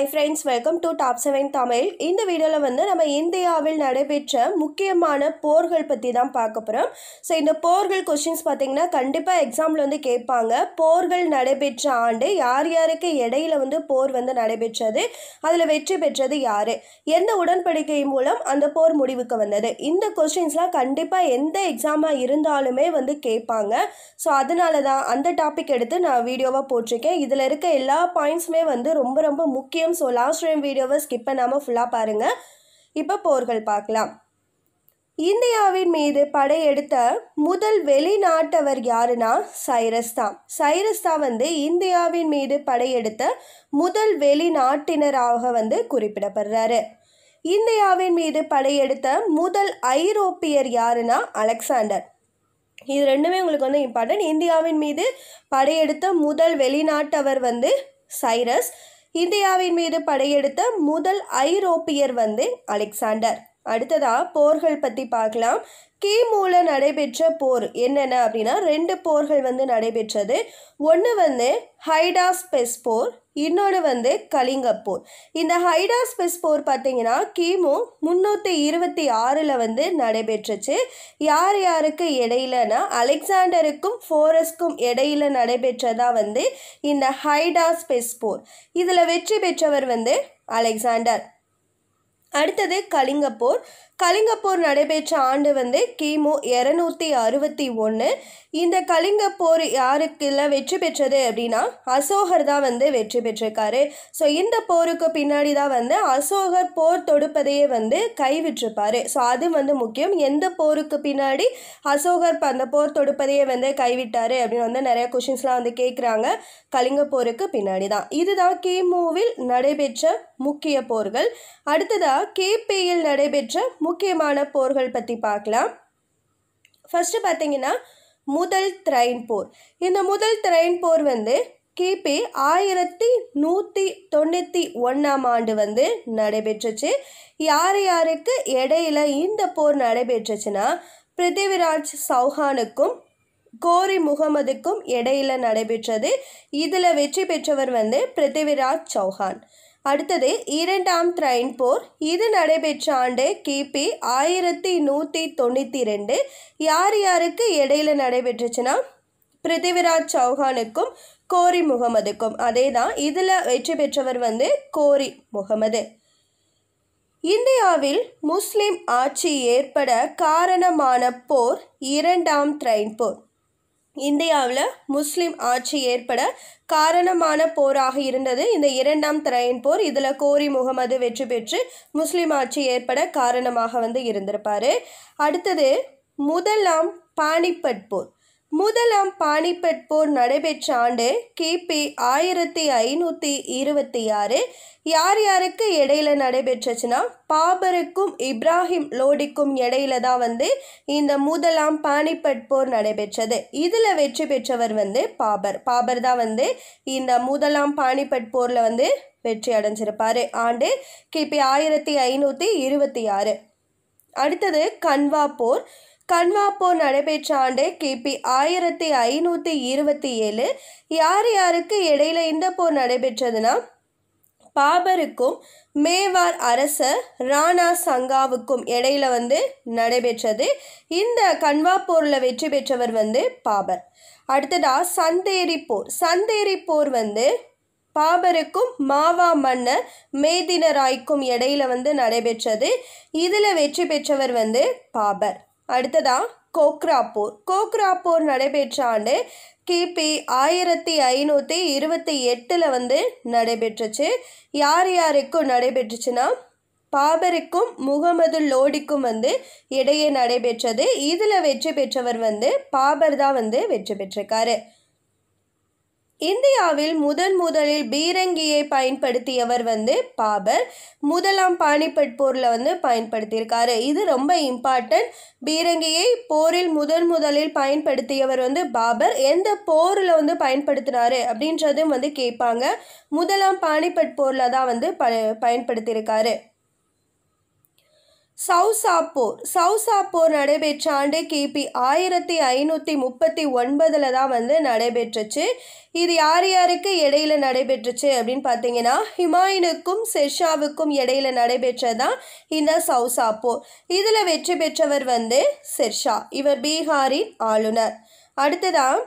hi friends welcome to top seven Tamil இந்த வீடியோவில் வந்து நம்ம இந்தியாவில் நடைபெற்ற முக்கியமான போர்கள் பற்றி தான் பார்க்க போகிறோம் ஸோ இந்த போர்கள் கொஷின்ஸ் பார்த்தீங்கன்னா கண்டிப்பாக எக்ஸாமில் வந்து கேட்பாங்க போர்கள் நடைபெற்ற ஆண்டு யார் யாருக்கு இடையில வந்து போர் வந்து நடைபெற்றது அதில் வெற்றி பெற்றது யார் எந்த உடன்படிக்கை மூலம் அந்த போர் முடிவுக்கு வந்தது இந்த கொஸ்டின்ஸ்லாம் கண்டிப்பாக எந்த எக்ஸாமாக இருந்தாலுமே வந்து கேட்பாங்க ஸோ அதனால தான் அந்த டாபிக் எடுத்து நான் வீடியோவாக போட்டிருக்கேன் இதில் இருக்க எல்லா பாயிண்ட்ஸுமே வந்து ரொம்ப ரொம்ப முக்கியம் டைம் ஸோ லாஸ்ட் டைம் வீடியோவை ஸ்கிப் பண்ணாமல் ஃபுல்லாக பாருங்கள் இப்போ போர்கள் பார்க்கலாம் இந்தியாவின் மீது படையெடுத்த முதல் வெளிநாட்டவர் யாருன்னா சைரஸ் தான் சைரஸ் தான் வந்து இந்தியாவின் மீது படையெடுத்த முதல் வெளிநாட்டினராக வந்து குறிப்பிடப்படுறாரு இந்தியாவின் மீது படையெடுத்த முதல் ஐரோப்பியர் யாருன்னா அலெக்சாண்டர் இது ரெண்டுமே உங்களுக்கு வந்து இம்பார்ட்டன்ட் இந்தியாவின் மீது படையெடுத்த முதல் வெளிநாட்டவர் வந்து சைரஸ் இந்தியாவின் மீது படையெடுத்த முதல் ஐரோப்பியர் வந்து அலெக்சாண்டர் அடுத்ததாக போர்கள் பற்றி பார்க்கலாம் கிமூல நடைபெற்ற போர் என்னென்ன அப்படின்னா ரெண்டு போர்கள் வந்து நடைபெற்றது ஒன்று வந்து ஹைடாஸ்பெஸ் போர் இன்னொன்று வந்து கலிங்கப்போர் இந்த ஹைடாஸ்பெஸ் போர் பார்த்தீங்கன்னா கிமு முந்நூற்றி இருபத்தி ஆறில் வந்து நடைபெற்றுச்சு யார் யாருக்கு இடையிலனா அலெக்சாண்டருக்கும் ஃபோரஸ்க்கும் இடையில நடைபெற்றதாக வந்து இந்த ஹைடாஸ்பெஸ் போர் இதில் வெற்றி பெற்றவர் வந்து அலெக்சாண்டர் அடுத்தது கலிங்க போர் கலிங்கப்போர் நடைபெற்ற ஆண்டு வந்து கிமு இரநூத்தி அறுபத்தி ஒன்று இந்த கலிங்கப்போர் யாருக்கெல்லாம் வெற்றி பெற்றது அப்படின்னா அசோகர் தான் வந்து வெற்றி பெற்றிருக்காரு ஸோ இந்த போருக்கு பின்னாடி தான் வந்து அசோகர் போர் தொடுப்பதையே வந்து கைவிட்டிருப்பாரு ஸோ அது வந்து முக்கியம் எந்த போருக்கு பின்னாடி அசோகர் அந்த போர் தொடுப்பதையே வந்து கைவிட்டார் அப்படின்னு வந்து நிறைய கொஷின்ஸ்லாம் வந்து கேட்குறாங்க கலிங்க போருக்கு பின்னாடி தான் இதுதான் கிமுவில் நடைபெற்ற முக்கிய போர்கள் அடுத்ததாக கேபியில் நடைபெற்ற முக்கியமான போர்கள் பற்றி பார்க்கலாம் ஃபஸ்ட்டு பார்த்தீங்கன்னா முதல் திரைன் போர் இந்த முதல் திரைன் போர் வந்து கிபி ஆயிரத்தி நூற்றி தொண்ணூற்றி ஒன்றாம் ஆண்டு வந்து நடைபெற்றுச்சு யார் யாருக்கு இடையில இந்த போர் நடைபெற்றுச்சுன்னா பிருத்திவிராஜ் சௌஹானுக்கும் கோரி முகமதுக்கும் இடையில் நடைபெற்றது இதில் வெற்றி பெற்றவர் வந்து பிருத்திவிராஜ் சௌஹான் அடுத்தது இரண்டாம் த்ரைன் போர் இது நடைபெற்ற ஆண்டு கிபி ஆயிரத்தி நூற்றி தொண்ணூற்றி ரெண்டு யார் யாருக்கு இடையில நடைபெற்றுச்சுன்னா பிருத்திவிராஜ் சௌஹானுக்கும் கோரி முகமதுக்கும் அதே தான் இதில் வெற்றி பெற்றவர் வந்து கோரி முகமது இந்தியாவில் முஸ்லிம் ஆட்சி ஏற்பட காரணமான போர் இரண்டாம் த்ரைன் போர் இந்தியாவில் முஸ்லீம் ஆட்சி ஏற்பட காரணமான போராக இருந்தது இந்த இரண்டாம் திரையன் போர் இதில் கோரி முகமது வெற்றி பெற்று முஸ்லீம் ஆட்சி ஏற்பட காரணமாக வந்து இருந்திருப்பார் அடுத்தது முதலாம் பானிபட் போர் முதலாம் பானிபட் போர் நடைபெற்ற ஆண்டு கிபி ஆயிரத்தி ஐநூற்றி இருபத்தி ஆறு யார் யாருக்கு இடையில நடைபெற்றுச்சுன்னா பாபருக்கும் இப்ராஹிம் லோடிக்கும் இடையில தான் வந்து இந்த முதலாம் பானிபட் போர் நடைபெற்றது இதில் வெற்றி பெற்றவர் வந்து பாபர் பாபர் தான் வந்து இந்த முதலாம் பானிபட் போரில் வந்து வெற்றி அடைஞ்சிருப்பார் ஆண்டு கிபி ஆயிரத்தி ஐநூற்றி இருபத்தி ஆறு அடுத்தது கன்வா போர் கண்வா போர் நடைபெற்ற ஆண்டு கிபி ஆயிரத்தி ஐநூற்றி இருபத்தி ஏழு யார் யாருக்கு இடையில இந்த போர் நடைபெற்றதுன்னா பாபருக்கும் மேவார் அரசர் ராணா சங்காவுக்கும் இடையில வந்து நடைபெற்றது இந்த கன்வா போரில் வெற்றி பெற்றவர் வந்து பாபர் அடுத்ததா சந்தேரி போர் சந்தேரி போர் வந்து பாபருக்கும் மாவா மன்னர் மேதினராய்க்கும் இடையில வந்து நடைபெற்றது இதில் வெற்றி பெற்றவர் வந்து பாபர் அடுத்ததாக கோக்ராப்பூர் கோக்ராப்பூர் நடைபெற்ற ஆண்டு கிபி ஆயிரத்தி ஐநூற்றி இருபத்தி எட்டில் வந்து நடைபெற்றுச்சு யார் யாருக்கும் நடைபெற்றுச்சுன்னா பாபருக்கும் முகமது லோடிக்கும் வந்து இடையே நடைபெற்றது இதில் வெற்றி பெற்றவர் வந்து பாபர் தான் வந்து வெற்றி பெற்றிருக்காரு இந்தியாவில் முதன் முதலில் பீரங்கியை பயன்படுத்தியவர் வந்து பாபர் முதலாம் பானிபட் போரில் வந்து பயன்படுத்தியிருக்காரு இது ரொம்ப இம்பார்ட்டன்ட் பீரங்கியை போரில் முதன் முதலில் பயன்படுத்தியவர் வந்து பாபர் எந்த போரில் வந்து பயன்படுத்தினாரு அப்படின்றதும் வந்து கேட்பாங்க முதலாம் பானிபட் போரில் தான் வந்து ப பயன்படுத்தியிருக்காரு சவுசாப்போர் சவுசாப்போர் நடைபெற்ற ஆண்டு கிபி ஆயிரத்தி ஐநூற்றி முப்பத்தி ஒன்பதில் தான் வந்து நடைபெற்றுச்சு இது யார் யாருக்கு இடையில நடைபெற்றுச்சு அப்படின்னு பார்த்தீங்கன்னா ஹிமாயினுக்கும் செர்ஷாவுக்கும் இடையில நடைபெற்றதான் இந்த சவுசாப்போர் இதில் வெற்றி பெற்றவர் வந்து செர்ஷா இவர் பீகாரின் ஆளுநர் அடுத்ததான்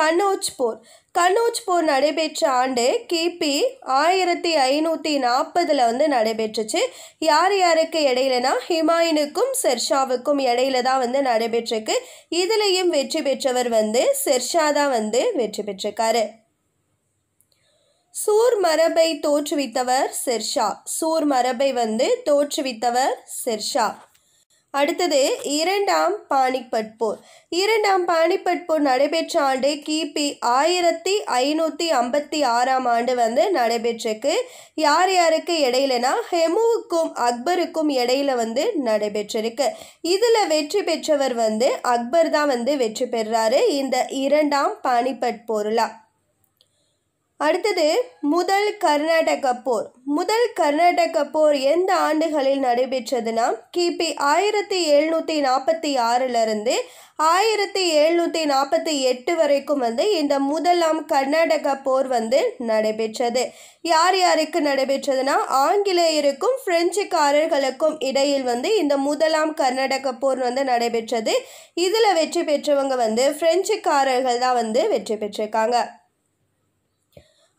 கனோஜ் போர் கனோஜ் போர் நடைபெற்ற ஆண்டு கிபி ஆயிரத்தி ஐநூற்றி நாற்பதில் வந்து நடைபெற்றுச்சு யார் யாருக்கு இடையிலனா ஹிமாயினுக்கும் செர்ஷாவுக்கும் இடையில தான் வந்து நடைபெற்றிருக்கு இதுலேயும் வெற்றி பெற்றவர் வந்து செர்ஷா தான் வந்து வெற்றி பெற்றிருக்காரு சூர் மரபை தோற்றுவித்தவர் செர்ஷா சூர் மரபை வந்து தோற்றுவித்தவர் செர்ஷா அடுத்தது இரண்டாம் பானிபட் போர் இரண்டாம் பானிபட் போர் நடைபெற்ற ஆண்டு கிபி ஆயிரத்தி ஐநூற்றி ஐம்பத்தி ஆறாம் ஆண்டு வந்து நடைபெற்றிருக்கு யார் யாருக்கு இடையிலனா ஹெமுவுக்கும் அக்பருக்கும் இடையில வந்து நடைபெற்றிருக்கு இதில் வெற்றி பெற்றவர் வந்து அக்பர் தான் வந்து வெற்றி பெறுறாரு இந்த இரண்டாம் பானிபட் போரில் அடுத்தது முதல் கர்நாடக போர் முதல் கர்நாடக போர் எந்த ஆண்டுகளில் நடைபெற்றதுன்னா கிபி ஆயிரத்தி எழுநூற்றி நாற்பத்தி ஆறிலிருந்து ஆயிரத்தி எழுநூற்றி நாற்பத்தி எட்டு வரைக்கும் வந்து இந்த முதலாம் கர்நாடக போர் வந்து நடைபெற்றது யார் யாருக்கு நடைபெற்றதுன்னா ஆங்கிலேயருக்கும் பிரெஞ்சுக்காரர்களுக்கும் இடையில் வந்து இந்த முதலாம் கர்நாடக போர் வந்து நடைபெற்றது இதில் வெற்றி பெற்றவங்க வந்து பிரெஞ்சுக்காரர்கள் தான் வந்து வெற்றி பெற்றிருக்காங்க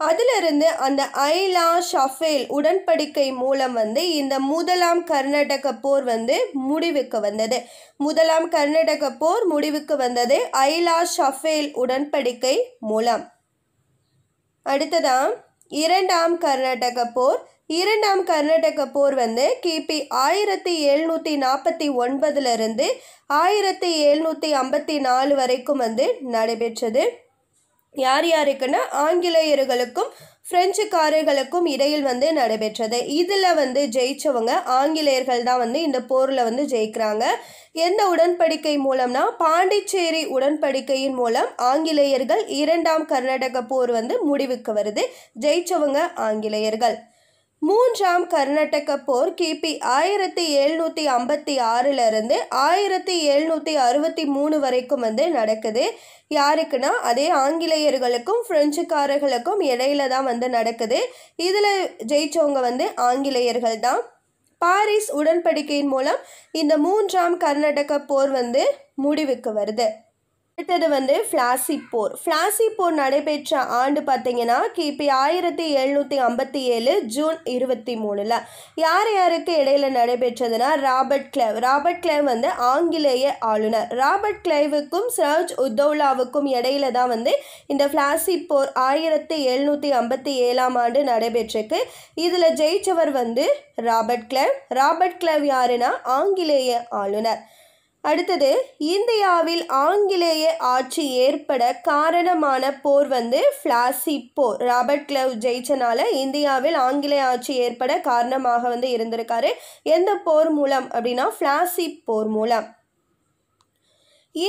அதிலிருந்து அந்த ஐலா ஷஃபேல் உடன்படிக்கை மூலம் வந்து இந்த முதலாம் கர்நாடக போர் வந்து முடிவுக்கு வந்தது முதலாம் கர்நாடக போர் முடிவுக்கு வந்தது ஐலா ஷஃபேல் உடன்படிக்கை மூலம் அடுத்ததான் இரண்டாம் கர்நாடக போர் இரண்டாம் கர்நாடக போர் வந்து கிபி ஆயிரத்தி எழுநூற்றி நாற்பத்தி ஒன்பதுலேருந்து ஆயிரத்தி எழுநூற்றி ஐம்பத்தி நாலு வரைக்கும் வந்து நடைபெற்றது யார் யாருக்குன்னா ஆங்கிலேயர்களுக்கும் பிரெஞ்சுக்காரர்களுக்கும் இடையில் வந்து நடைபெற்றது இதில் வந்து ஜெயித்தவங்க ஆங்கிலேயர்கள் தான் வந்து இந்த போரில் வந்து ஜெயிக்கிறாங்க எந்த உடன்படிக்கை மூலம்னா பாண்டிச்சேரி உடன்படிக்கையின் மூலம் ஆங்கிலேயர்கள் இரண்டாம் கர்நாடக போர் வந்து முடிவுக்கு வருது ஜெயித்தவங்க ஆங்கிலேயர்கள் மூன்றாம் கர்நாடக போர் கிபி ஆயிரத்தி எழுநூற்றி ஐம்பத்தி ஆறிலிருந்து ஆயிரத்தி எழுநூற்றி அறுபத்தி மூணு வரைக்கும் வந்து நடக்குது யாருக்குன்னா அதே ஆங்கிலேயர்களுக்கும் ஃப்ரெஞ்சுக்காரர்களுக்கும் இடையில தான் வந்து நடக்குது இதில் ஜெயிச்சவங்க வந்து ஆங்கிலேயர்கள் தான் பாரிஸ் உடன்படிக்கையின் மூலம் இந்த மூன்றாம் கர்நாடக போர் வந்து முடிவுக்கு வருது அடுத்தது வந்து ஃப்ளாசி போர் ஃப்ளாசி போர் நடைபெற்ற ஆண்டு பார்த்தீங்கன்னா கிபி ஆயிரத்தி எழுநூற்றி ஐம்பத்தி ஏழு ஜூன் இருபத்தி மூணில் யார் யாருக்கு இடையில நடைபெற்றதுன்னா ராபர்ட் கிளைவ் ராபர்ட் கிளைவ் வந்து ஆங்கிலேய ஆளுநர் ராபர்ட் கிளைவுக்கும் சர்ஜ் உத்தவ்லாவுக்கும் இடையில தான் வந்து இந்த ஃப்ளாசி போர் ஆயிரத்தி எழுநூற்றி ஐம்பத்தி ஏழாம் ஆண்டு நடைபெற்றிருக்கு இதில் ஜெயிச்சவர் வந்து ராபர்ட் கிளைவ் ராபர்ட் கிளைவ் யாருன்னா ஆங்கிலேய ஆளுநர் அடுத்தது இந்தியாவில் ஆங்கிலேய ஆட்சி ஏற்பட காரணமான போர் வந்து ஃப்ளாசி போர் ராபர்ட் கிளவ் ஜெயிச்சனால இந்தியாவில் ஆங்கிலேய ஆட்சி ஏற்பட காரணமாக வந்து இருந்திருக்காரு எந்த போர் மூலம் அப்படின்னா ஃப்ளாசி போர் மூலம்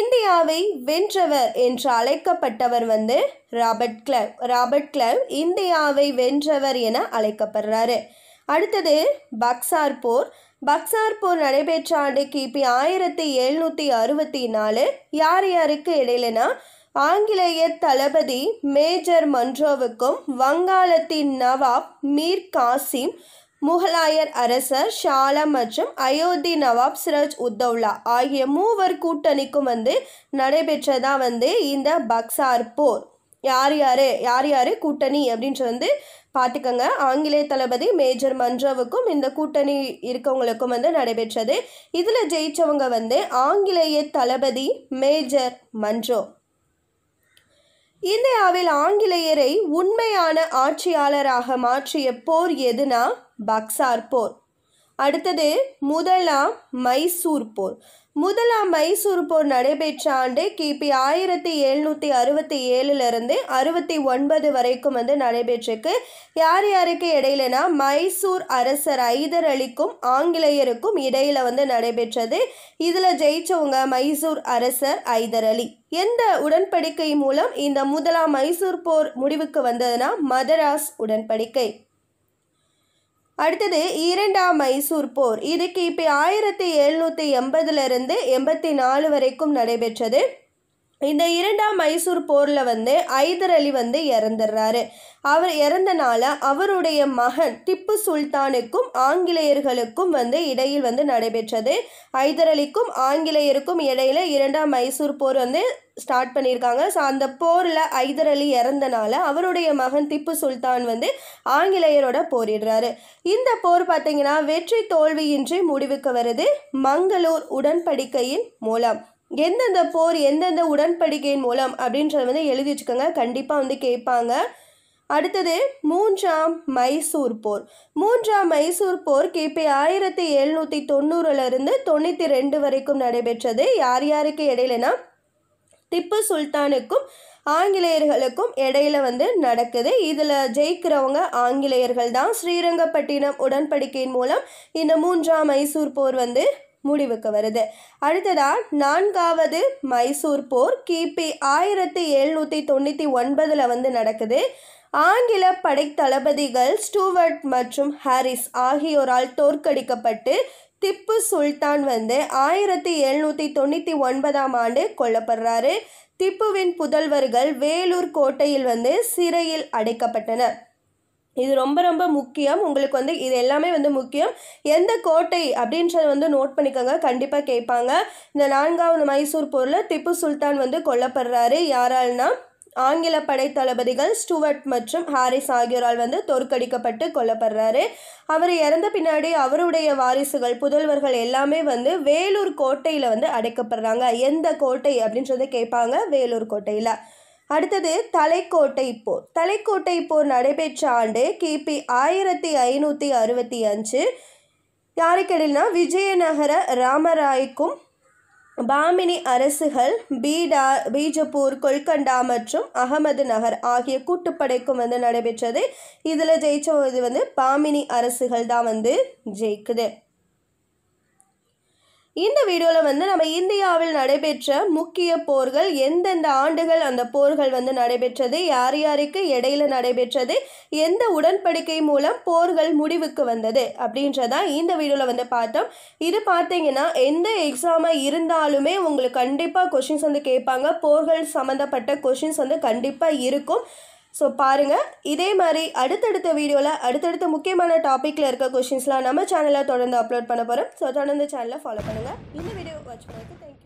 இந்தியாவை வென்றவர் என்று அழைக்கப்பட்டவர் வந்து ராபர்ட் கிளவ் ராபர்ட் கிளவ் இந்தியாவை வென்றவர் என அழைக்கப்படுறாரு அடுத்தது பக்சார் போர் பக்சார் போர் நடைபெற்ற ஆண்டு கிபி ஆயிரத்தி எழுநூற்றி அறுபத்தி நாலு யார் யாருக்கு இடையிலனா ஆங்கிலேய தளபதி மேஜர் மன்றோவுக்கும் வங்காளத்தின் நவாப் மீர் காசிம் முகலாயர் அரசர் ஷாலா மற்றும் அயோத்தி நவாப் சிரஜ் உத்தவ்லா ஆகிய மூவர் கூட்டணிக்கும் வந்து நடைபெற்றதாக வந்து இந்த பக்சார் போர் யார் யார் யார் யார் கூட்டணி அப்படின்ட்டு வந்து பார்த்துக்கோங்க ஆங்கிலேய தளபதி மேஜர் மன்றாவுக்கும் இந்த கூட்டணி இருக்கவங்களுக்கும் வந்து நடைபெற்றது இதில் ஜெயித்தவங்க வந்து ஆங்கிலேய தளபதி மேஜர் மன்றோ இந்தியாவில் ஆங்கிலேயரை உண்மையான ஆட்சியாளராக மாற்றிய போர் எதுனா பக்சார் போர் அடுத்தது முதலாம் மைசூர் போர் முதலாம் மைசூர் போர் நடைபெற்ற ஆண்டு கிபி ஆயிரத்தி எழுநூற்றி அறுபத்தி ஏழுலேருந்து அறுபத்தி ஒன்பது வரைக்கும் வந்து நடைபெற்றிருக்கு யார் யாருக்கு இடையிலனா மைசூர் அரசர் ஐதர் அலிக்கும் ஆங்கிலேயருக்கும் இடையில வந்து நடைபெற்றது இதில் ஜெயிச்சவங்க மைசூர் அரசர் ஐதர் அலி எந்த உடன்படிக்கை மூலம் இந்த முதலாம் மைசூர் போர் முடிவுக்கு வந்ததுன்னா மதராஸ் உடன்படிக்கை அடுத்தது இரண்டாம் மைசூர் போர் இது கிபி ஆயிரத்தி எழுநூற்றி எண்பதுலேருந்து எண்பத்தி நாலு வரைக்கும் நடைபெற்றது இந்த இரண்டாம் மைசூர் போரில் வந்து ஐதர் அலி வந்து இறந்துடுறாரு அவர் இறந்தனால அவருடைய மகன் திப்பு சுல்தானுக்கும் ஆங்கிலேயர்களுக்கும் வந்து இடையில் வந்து நடைபெற்றது ஐதர் அலிக்கும் ஆங்கிலேயருக்கும் இடையில இரண்டாம் மைசூர் போர் வந்து ஸ்டார்ட் பண்ணியிருக்காங்க ஸோ அந்த போரில் ஐதர் அலி இறந்தனால அவருடைய மகன் திப்பு சுல்தான் வந்து ஆங்கிலேயரோட போரிடுறாரு இந்த போர் பார்த்தீங்கன்னா வெற்றி தோல்வியின்றி முடிவுக்கு வருது மங்களூர் உடன்படிக்கையின் மூலம் எந்தெந்த போர் எந்தெந்த உடன்படிக்கையின் மூலம் அப்படின்றத வந்து எழுதி வச்சுக்கோங்க கண்டிப்பாக வந்து கேட்பாங்க அடுத்தது மூன்றாம் மைசூர் போர் மூன்றாம் மைசூர் போர் கிபி ஆயிரத்தி எழுநூற்றி தொண்ணூறுலேருந்து தொண்ணூற்றி ரெண்டு வரைக்கும் நடைபெற்றது யார் யாருக்கு இடையிலனா திப்பு சுல்தானுக்கும் ஆங்கிலேயர்களுக்கும் இடையில வந்து நடக்குது இதில் ஜெயிக்கிறவங்க ஆங்கிலேயர்கள் தான் ஸ்ரீரங்கப்பட்டினம் உடன்படிக்கையின் மூலம் இந்த மூன்றாம் மைசூர் போர் வந்து முடிவுக்கு வருது அடுத்ததாக நான்காவது மைசூர் போர் கிபி ஆயிரத்தி எழுநூற்றி தொண்ணூற்றி ஒன்பதில் வந்து நடக்குது ஆங்கில படைத்தளபதிகள் ஸ்டூவர்ட் மற்றும் ஹாரிஸ் ஆகியோரால் தோற்கடிக்கப்பட்டு திப்பு சுல்தான் வந்து ஆயிரத்தி எழுநூற்றி தொண்ணூற்றி ஒன்பதாம் ஆண்டு கொல்லப்படுறாரு திப்புவின் புதல்வர்கள் வேலூர் கோட்டையில் வந்து சிறையில் அடைக்கப்பட்டனர் இது ரொம்ப ரொம்ப முக்கியம் உங்களுக்கு வந்து இது எல்லாமே வந்து முக்கியம் எந்த கோட்டை அப்படின்றத வந்து நோட் பண்ணிக்கோங்க கண்டிப்பாக கேட்பாங்க இந்த நான்காவது மைசூர் போரில் திப்பு சுல்தான் வந்து கொல்லப்படுறாரு யாரால்னா ஆங்கில படை தளபதிகள் ஸ்டுவர்ட் மற்றும் ஹாரிஸ் ஆகியோரால் வந்து தோற்கடிக்கப்பட்டு கொல்லப்படுறாரு அவர் இறந்த பின்னாடி அவருடைய வாரிசுகள் புதல்வர்கள் எல்லாமே வந்து வேலூர் கோட்டையில் வந்து அடைக்கப்படுறாங்க எந்த கோட்டை அப்படின்றத கேட்பாங்க வேலூர் கோட்டையில் அடுத்தது தலைக்கோட்டை போர் தலைக்கோட்டை போர் நடைபெற்ற ஆண்டு கிபி ஆயிரத்தி ஐநூற்றி அறுபத்தி அஞ்சு யாருக்கெடையில்னா விஜயநகர ராமராய்க்கும் பாமினி அரசுகள் பீடா பீஜப்பூர் கொல்கண்டா மற்றும் அகமது நகர் ஆகிய கூட்டுப்படைக்கும் வந்து நடைபெற்றது இதில் ஜெயிச்சது வந்து பாமினி அரசுகள் தான் வந்து ஜெயிக்குது இந்த வீடியோவில் வந்து நம்ம இந்தியாவில் நடைபெற்ற முக்கிய போர்கள் எந்தெந்த ஆண்டுகள் அந்த போர்கள் வந்து நடைபெற்றது யார் யாருக்கு இடையில நடைபெற்றது எந்த உடன்படிக்கை மூலம் போர்கள் முடிவுக்கு வந்தது அப்படின்றதான் இந்த வீடியோவில் வந்து பார்த்தோம் இது பார்த்தீங்கன்னா எந்த எக்ஸாமாக இருந்தாலுமே உங்களுக்கு கண்டிப்பாக கொஷின்ஸ் வந்து கேட்பாங்க போர்கள் சம்மந்தப்பட்ட கொஷின்ஸ் வந்து கண்டிப்பாக இருக்கும் ஸோ பாருங்கள் இதே மாதிரி அடுத்தடுத்த வீடியோவில் அடுத்தடுத்த முக்கியமான டாப்பிக்கில் இருக்க கொஷின்ஸ்லாம் நம்ம சேனலில் தொடர்ந்து அப்லோட் பண்ண போகிறோம் ஸோ தொடர்ந்து சேனலில் ஃபாலோ பண்ணுங்கள் இந்த வீடியோ வாட்ச் பண்ணுறதுக்கு தேங்க்யூ